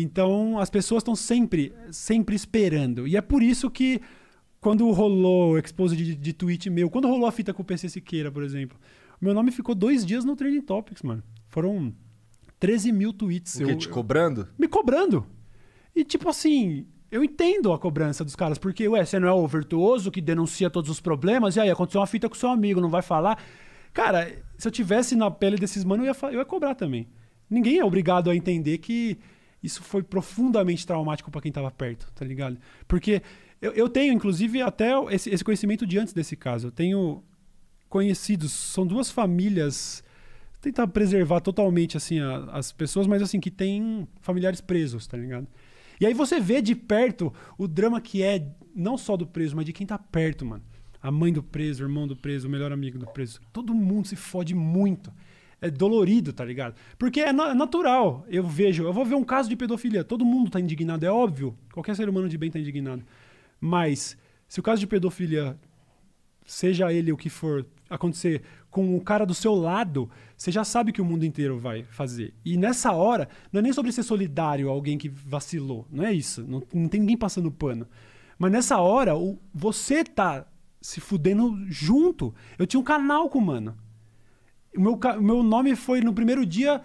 Então as pessoas estão sempre, sempre esperando. E é por isso que quando rolou o expose de, de tweet meu, quando rolou a fita com o PC Siqueira, por exemplo, meu nome ficou dois dias no Trending Topics, mano. Foram 13 mil tweets. O quê? Eu, te cobrando? Eu, me cobrando. E tipo assim, eu entendo a cobrança dos caras, porque, ué, você não é o virtuoso que denuncia todos os problemas, e aí aconteceu uma fita com seu amigo, não vai falar. Cara, se eu tivesse na pele desses manos, eu eu ia cobrar também. Ninguém é obrigado a entender que isso foi profundamente traumático para quem estava perto, tá ligado? Porque eu, eu tenho, inclusive, até esse, esse, conhecimento de antes desse caso. Eu tenho conhecidos, são duas famílias. Tentar preservar totalmente assim a, as pessoas, mas assim, que tem familiares presos, tá ligado? E aí você vê de perto o drama que é não só do preso, mas de quem tá perto, mano. A mãe do preso, o irmão do preso, o melhor amigo do preso. Todo mundo se fode muito é dolorido, tá ligado? Porque é, na, é natural. Eu vejo, eu vou ver um caso de pedofilia. Todo mundo tá indignado, é óbvio. Qualquer ser humano de bem tá indignado. Mas se o caso de pedofilia, seja ele o que for, acontecer com o cara do seu lado, você já sabe que o mundo inteiro vai fazer. E nessa hora, não é nem sobre ser solidário a alguém que vacilou. Não é isso. Não, não tem ninguém passando pano. Mas nessa hora, o, você tá se fudendo junto. Eu tinha um canal com o mano. O meu, meu nome foi no primeiro dia.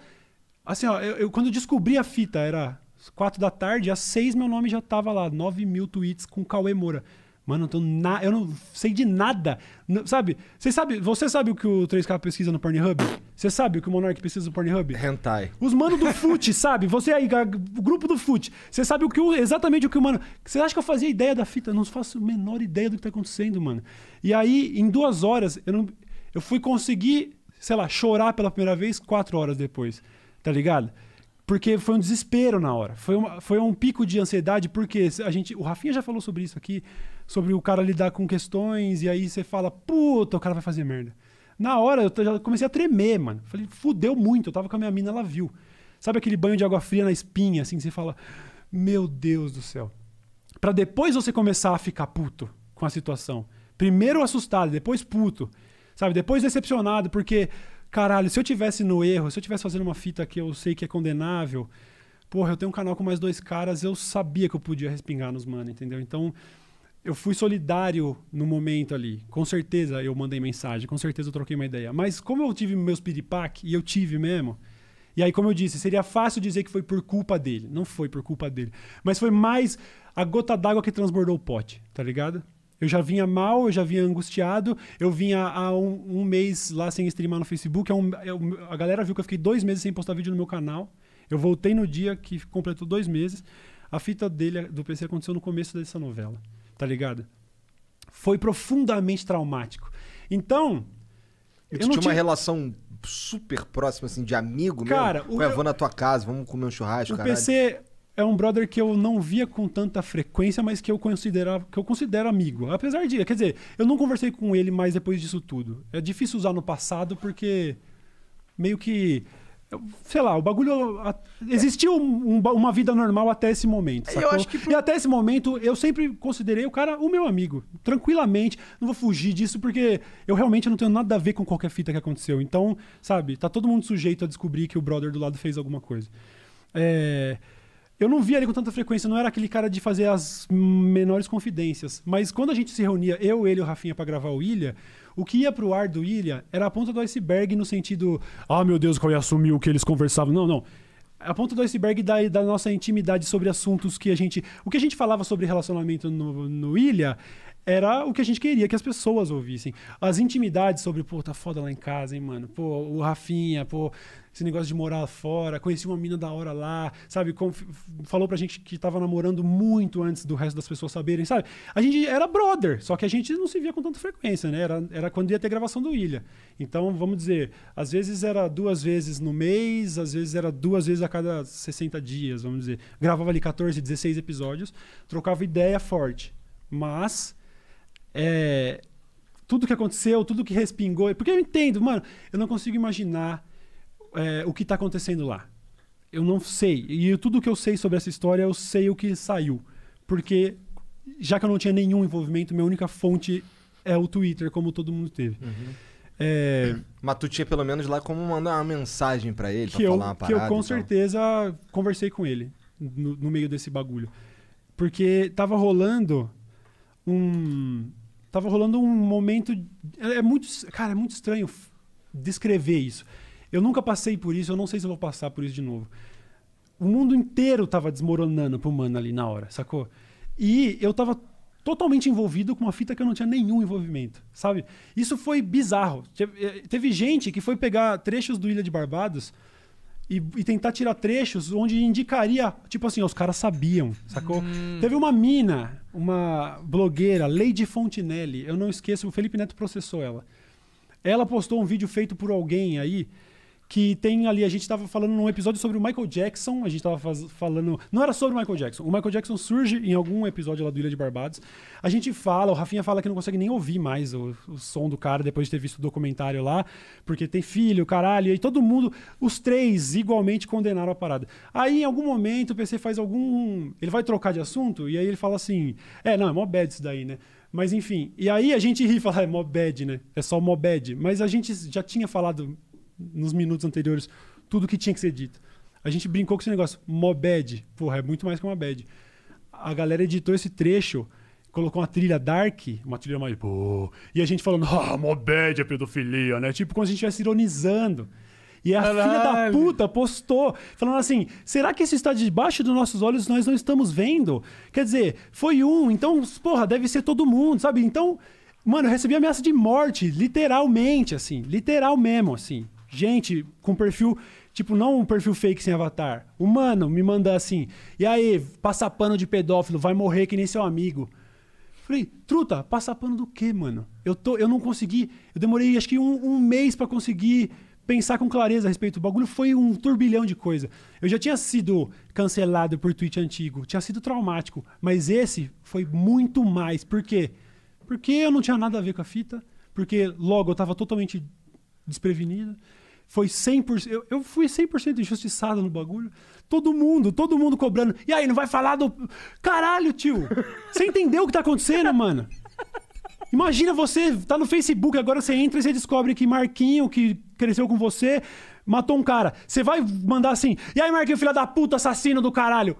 Assim, ó, eu, eu, quando eu descobri a fita, era quatro da tarde, às seis meu nome já tava lá. nove mil tweets com Cauê Moura. Mano, eu, tô na... eu não sei de nada. sabe? Você sabe, você sabe o que o 3K pesquisa no Pornhub? Você sabe o que o Monark pesquisa no Pornhub? Hentai. Os manos do fute, sabe? Você aí, o grupo do fute. Você sabe o que o, exatamente o que o mano... Você acha que eu fazia ideia da fita? Eu não faço a menor ideia do que tá acontecendo, mano. E aí, em duas horas, eu, não... eu fui conseguir sei lá, chorar pela primeira vez quatro horas depois, tá ligado? Porque foi um desespero na hora. Foi, uma, foi um pico de ansiedade, porque a gente. O Rafinha já falou sobre isso aqui, sobre o cara lidar com questões, e aí você fala, puta, o cara vai fazer merda. Na hora eu já comecei a tremer, mano. Falei, fudeu muito, eu tava com a minha mina, ela viu. Sabe aquele banho de água fria na espinha, assim, que você fala, meu Deus do céu. Pra depois você começar a ficar puto com a situação. Primeiro assustado, depois puto. Sabe? Depois decepcionado, porque, caralho, se eu tivesse no erro, se eu tivesse fazendo uma fita que eu sei que é condenável, porra, eu tenho um canal com mais dois caras, eu sabia que eu podia respingar nos mano, entendeu? Então, eu fui solidário no momento ali. Com certeza eu mandei mensagem, com certeza eu troquei uma ideia. Mas como eu tive meus piripaque, e eu tive mesmo, e aí, como eu disse, seria fácil dizer que foi por culpa dele. Não foi por culpa dele. Mas foi mais a gota d'água que transbordou o pote, tá ligado? Eu já vinha mal, eu já vinha angustiado. Eu vinha há um, um mês lá sem streamar no Facebook. Eu, é eu, é a galera viu que eu fiquei dois meses sem postar vídeo no meu canal. Eu voltei no dia que completou dois meses. A fita dele, do PC, aconteceu no começo dessa novela. Tá ligado? Foi profundamente traumático. Então. Eu, tinha, tinha uma relação super próxima, assim, de amigo Cara, mesmo. Cara, ah, eu vou na tua casa, vamos comer um churrasco, o caralho. PC, é um brother que eu não via com tanta frequência, mas que eu considerava, que eu considero amigo. Apesar de, quer dizer, eu não conversei com ele mais depois disso tudo. É difícil usar no passado porque meio que sei lá, o bagulho existiu um, uma vida normal até esse momento, sacou? Eu acho que por... E até esse momento eu sempre considerei o cara o meu amigo, tranquilamente, não vou fugir disso porque eu realmente não tenho nada a ver com qualquer fita que aconteceu. Então, sabe, tá todo mundo sujeito a descobrir que o brother do lado fez alguma coisa. É eu não via ele com tanta frequência, não era aquele cara de fazer as menores confidências. Mas quando a gente se reunia, eu, ele e o Rafinha, para gravar o Ilha, o que ia pro ar do Ilha era a ponta do iceberg no sentido, ah, meu Deus, qual ia assumir o que eles conversavam. Não, não. A ponta do iceberg da, da nossa intimidade sobre assuntos que a gente. O que a gente falava sobre relacionamento no, no Ilha era o que a gente queria que as pessoas ouvissem. As intimidades sobre, pô, tá foda lá em casa, hein, mano? Pô, o Rafinha, pô, esse negócio de morar fora, conheci uma mina da hora lá, sabe? Com, falou pra gente que tava namorando muito antes do resto das pessoas saberem, sabe? A gente era brother, só que a gente não se via com tanta frequência, né? Era, era quando ia ter gravação do Ilha. Então, vamos dizer, às vezes era duas vezes no mês, às vezes era duas vezes a cada 60 dias, vamos dizer. Gravava ali 14, 16 episódios, trocava ideia forte. Mas é, tudo que aconteceu, tudo que respingou. Porque eu entendo, mano, eu não consigo imaginar é, o que está acontecendo lá. Eu não sei. E tudo que eu sei sobre essa história, eu sei o que saiu. Porque, já que eu não tinha nenhum envolvimento, minha única fonte é o Twitter, como todo mundo teve. Uhum. É... Mas tu tinha pelo menos lá como mandar uma mensagem para ele, que pra eu, falar uma parada. Que eu com certeza conversei com ele no, no meio desse bagulho. Porque tava rolando um. Tava rolando um momento. É, é muito. Cara, é muito estranho descrever isso. Eu nunca passei por isso, eu não sei se eu vou passar por isso de novo. O mundo inteiro tava desmoronando pro mano ali na hora, sacou? E eu tava totalmente envolvido com uma fita que eu não tinha nenhum envolvimento, sabe? Isso foi bizarro. Eh, teve gente que foi pegar trechos do Ilha de Barbados e, e, tentar tirar trechos onde indicaria, tipo assim, os caras sabiam, sacou? Hum. Teve uma mina, uma blogueira, Lady Fontinelli, eu não esqueço, o Felipe Neto processou ela. Ela postou um vídeo feito por alguém aí que tem ali, a gente estava falando num episódio sobre o Michael Jackson, a gente estava falando, não era sobre o Michael Jackson, o Michael Jackson surge em algum episódio lá do Ilha de Barbados, a gente fala, o Rafinha fala que não consegue nem ouvir mais o, o som do cara depois de ter visto o documentário lá, porque tem filho, caralho, e aí todo mundo, os três igualmente condenaram a parada. Aí em algum momento o PC faz algum, ele vai trocar de assunto, e aí ele fala assim, é, não, é mó bad isso daí, né? Mas enfim, e aí a gente ri e fala, é mó bad, né? É só mó bad. Mas a gente já tinha falado nos minutos anteriores tudo que tinha que ser dito. A gente brincou com esse negócio, Mobed, porra, é muito mais que uma bad. A galera editou esse trecho, colocou uma trilha dark, uma trilha mais, pô, e a gente falando, ah, Mobed é pedofilia, né? Tipo, como se a gente estivesse ironizando. E a Caralho. filha da puta postou, falando assim: será que isso está debaixo dos nossos olhos nós não estamos vendo? Quer dizer, foi um, então, porra, deve ser todo mundo, sabe? Então, mano, eu recebi ameaça de morte, literalmente, assim, literal mesmo, assim gente com perfil, tipo, não um perfil fake sem avatar, humano, me mandar assim. E aí, passa pano de pedófilo, vai morrer que nem seu amigo. Falei, truta, passa pano do quê, mano? Eu, tô, eu não consegui. Eu demorei acho que um, um mês para conseguir pensar com clareza a respeito do bagulho. Foi um turbilhão de coisa. Eu já tinha sido cancelado por tweet antigo, tinha sido traumático. Mas esse foi muito mais. Por quê? Porque eu não tinha nada a ver com a fita, porque logo eu tava totalmente desprevenida. Foi 100%. Eu, eu fui 100% injustiçado no bagulho. Todo mundo, todo mundo cobrando. E aí, não vai falar do. Caralho, tio! Você entendeu o que tá acontecendo, mano? Imagina você tá no Facebook, agora você entra e você descobre que Marquinho, que cresceu com você, matou um cara. Você vai mandar assim, e aí Marquinho, filha da puta, assassino do caralho.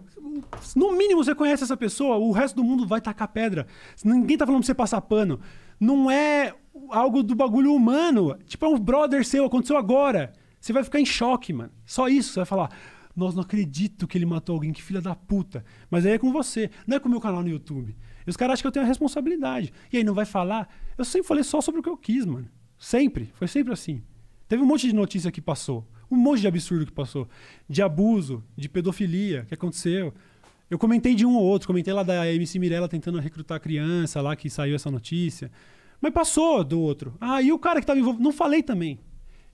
No mínimo você conhece essa pessoa, o resto do mundo vai tacar pedra. Ninguém tá falando pra você passar pano. Não é algo do bagulho humano. Tipo, é um brother seu, aconteceu agora. Você vai ficar em choque, mano. Só isso, você vai falar. Nossa, não acredito que ele matou alguém, que filha da puta. Mas aí é com você, não é com o meu canal no YouTube. E os caras acham que eu tenho a responsabilidade. E aí não vai falar. Eu sempre falei só sobre o que eu quis, mano. Sempre. Foi sempre assim. Teve um monte de notícia que passou. Um monte de absurdo que passou. De abuso, de pedofilia que aconteceu. Eu comentei de um ou outro. Comentei lá da MC Mirella tentando recrutar criança lá que saiu essa notícia. Mas passou do outro. Ah, e o cara que estava envolvido? Não falei também.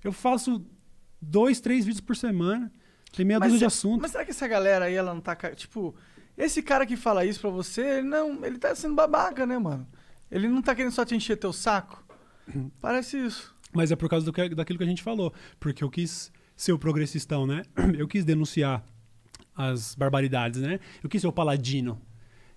Eu faço dois, três vídeos por semana. Tem meia dúzia de assuntos. Mas será que essa galera aí, ela não tá. Tipo, esse cara que fala isso pra você, ele não, ele tá sendo babaca, né, mano? Ele não tá querendo só te encher teu saco. Uhum. Parece isso. Mas é por causa do que, daquilo que a gente falou. Porque eu quis ser o progressistão, né? Eu quis denunciar as barbaridades, né? Eu quis ser o paladino.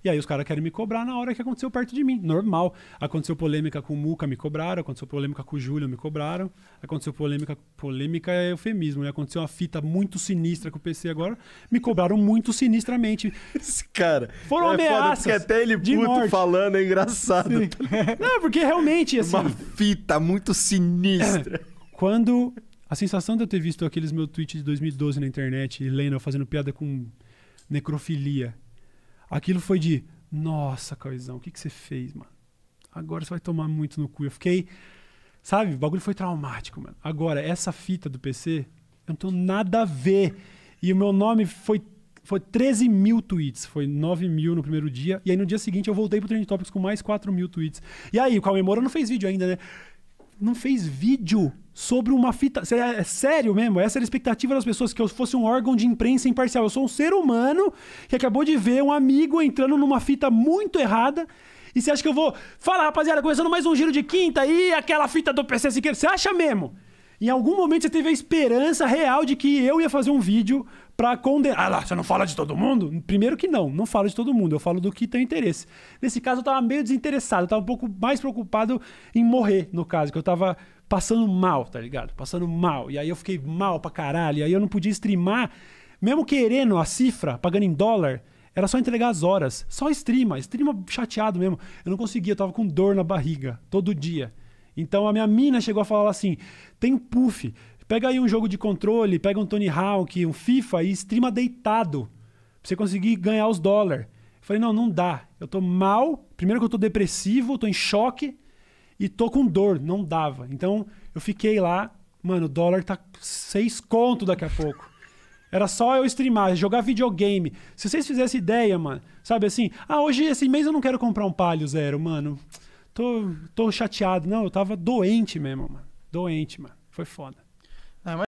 E aí os caras querem me cobrar na hora que aconteceu perto de mim. Normal. Aconteceu polêmica com o Muca, me cobraram. Aconteceu polêmica com o Júlio, me cobraram. Aconteceu polêmica. Polêmica é eufemismo, né? Aconteceu uma fita muito sinistra com o PC agora. Me cobraram muito sinistramente. Esse cara. Foram é ameaças. Foda, até ele puto morte. falando é engraçado. Tá Não, porque realmente. Assim, uma fita muito sinistra. É. Quando. A sensação de eu ter visto aqueles meus tweets de 2012 na internet Lendo fazendo piada com necrofilia Aquilo foi de, nossa, Caizão, o que, que você fez, mano? Agora você vai tomar muito no cu. Eu fiquei, sabe, o bagulho foi traumático, mano. Agora, essa fita do PC, eu não tenho nada a ver. E o meu nome foi, foi 13 mil tweets. Foi 9 mil no primeiro dia. E aí no dia seguinte eu voltei pro Trend Topics com mais 4 mil tweets. E aí, o Cauê Moura não fez vídeo ainda, né? não fez vídeo sobre uma fita. É sério mesmo? Essa era a expectativa das pessoas, que eu fosse um órgão de imprensa imparcial. Eu sou um ser humano que acabou de ver um amigo entrando numa fita muito errada. E você acha que eu vou. Fala, rapaziada, começando mais um giro de quinta e aquela fita do PC Siqueira. Você acha mesmo? Em algum momento você teve a esperança real de que eu ia fazer um vídeo para condenar. Ah lá, você não fala de todo mundo? Primeiro que não, não falo de todo mundo, eu falo do que tem interesse. Nesse caso eu tava meio desinteressado, eu tava um pouco mais preocupado em morrer, no caso, que eu tava passando mal, tá ligado? Passando mal. E aí eu fiquei mal pra caralho, e aí eu não podia streamar, mesmo querendo a cifra, pagando em dólar. Era só entregar as horas. Só streama. Streama chateado mesmo. Eu não conseguia, eu tava com dor na barriga. Todo dia. Então a minha mina chegou a falar assim: tem um puff, pega aí um jogo de controle, pega um Tony Hawk, um FIFA e streama deitado. Pra você conseguir ganhar os dólares. Falei, não, não dá. Eu tô mal. Primeiro que eu tô depressivo, tô em choque e tô com dor. Não dava. Então eu fiquei lá, mano, o dólar tá seis conto daqui a pouco. Era só eu streamar, jogar videogame. Se vocês fizessem ideia, mano, sabe assim, ah, hoje esse mês eu não quero comprar um palio zero, mano tô, tô chateado. Não, eu tava doente mesmo, mano. Doente, mano. Foi foda. Ah,